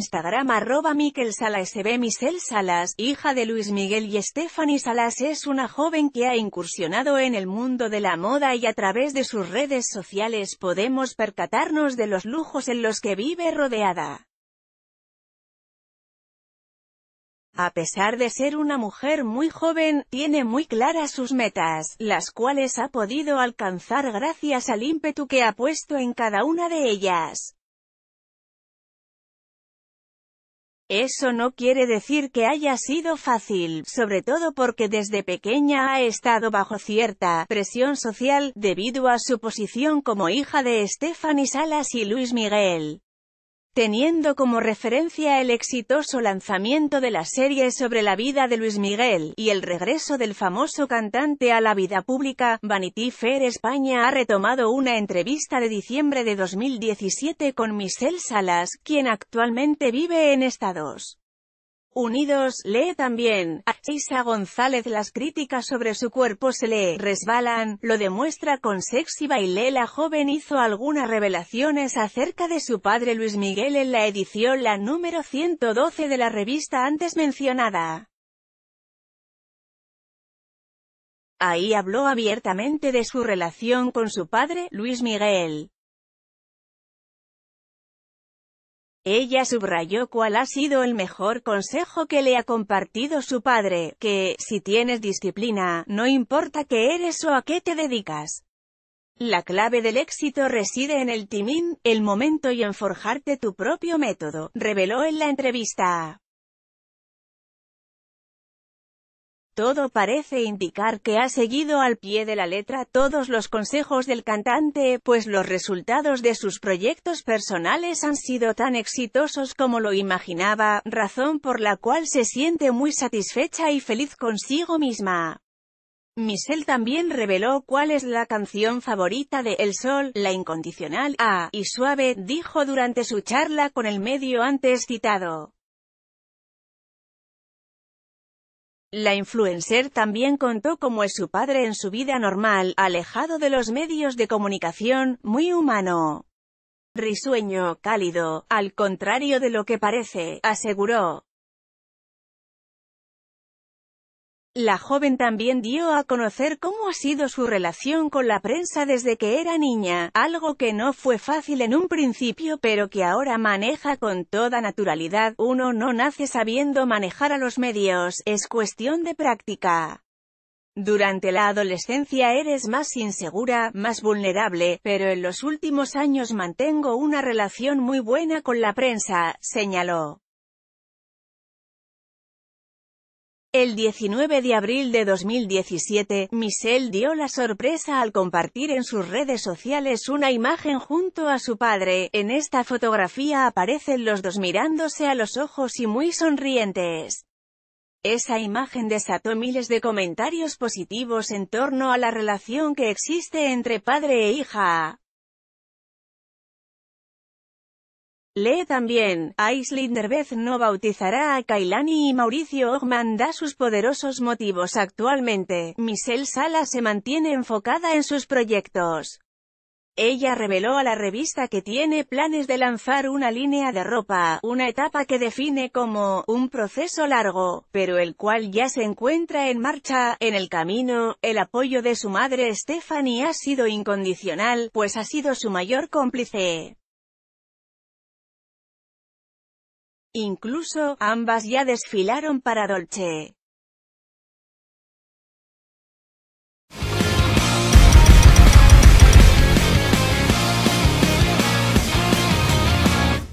Instagram arroba Miquel Salas Michelle Salas, hija de Luis Miguel y Stephanie Salas es una joven que ha incursionado en el mundo de la moda y a través de sus redes sociales podemos percatarnos de los lujos en los que vive rodeada. A pesar de ser una mujer muy joven, tiene muy claras sus metas, las cuales ha podido alcanzar gracias al ímpetu que ha puesto en cada una de ellas. Eso no quiere decir que haya sido fácil, sobre todo porque desde pequeña ha estado bajo cierta presión social, debido a su posición como hija de Stephanie Salas y Luis Miguel teniendo como referencia el exitoso lanzamiento de la serie sobre la vida de Luis Miguel, y el regreso del famoso cantante a la vida pública, Vanity Fair España ha retomado una entrevista de diciembre de 2017 con Michelle Salas, quien actualmente vive en Estados Unidos, lee también, a Isa González las críticas sobre su cuerpo se le resbalan, lo demuestra con sexy baile la joven hizo algunas revelaciones acerca de su padre Luis Miguel en la edición la número 112 de la revista antes mencionada. Ahí habló abiertamente de su relación con su padre, Luis Miguel. Ella subrayó cuál ha sido el mejor consejo que le ha compartido su padre, que, si tienes disciplina, no importa qué eres o a qué te dedicas. La clave del éxito reside en el timín, el momento y en forjarte tu propio método, reveló en la entrevista. Todo parece indicar que ha seguido al pie de la letra todos los consejos del cantante, pues los resultados de sus proyectos personales han sido tan exitosos como lo imaginaba, razón por la cual se siente muy satisfecha y feliz consigo misma. Michelle también reveló cuál es la canción favorita de El Sol, la incondicional, A, ah, y Suave, dijo durante su charla con el medio antes citado. La influencer también contó cómo es su padre en su vida normal, alejado de los medios de comunicación, muy humano. Risueño, cálido, al contrario de lo que parece, aseguró. La joven también dio a conocer cómo ha sido su relación con la prensa desde que era niña, algo que no fue fácil en un principio pero que ahora maneja con toda naturalidad. Uno no nace sabiendo manejar a los medios, es cuestión de práctica. Durante la adolescencia eres más insegura, más vulnerable, pero en los últimos años mantengo una relación muy buena con la prensa, señaló. El 19 de abril de 2017, Michelle dio la sorpresa al compartir en sus redes sociales una imagen junto a su padre. En esta fotografía aparecen los dos mirándose a los ojos y muy sonrientes. Esa imagen desató miles de comentarios positivos en torno a la relación que existe entre padre e hija. Lee también, Aislinn Derbez no bautizará a Kailani y Mauricio Ogman da sus poderosos motivos actualmente. Michelle Sala se mantiene enfocada en sus proyectos. Ella reveló a la revista que tiene planes de lanzar una línea de ropa, una etapa que define como un proceso largo, pero el cual ya se encuentra en marcha. En el camino, el apoyo de su madre Stephanie ha sido incondicional, pues ha sido su mayor cómplice. Incluso, ambas ya desfilaron para Dolce.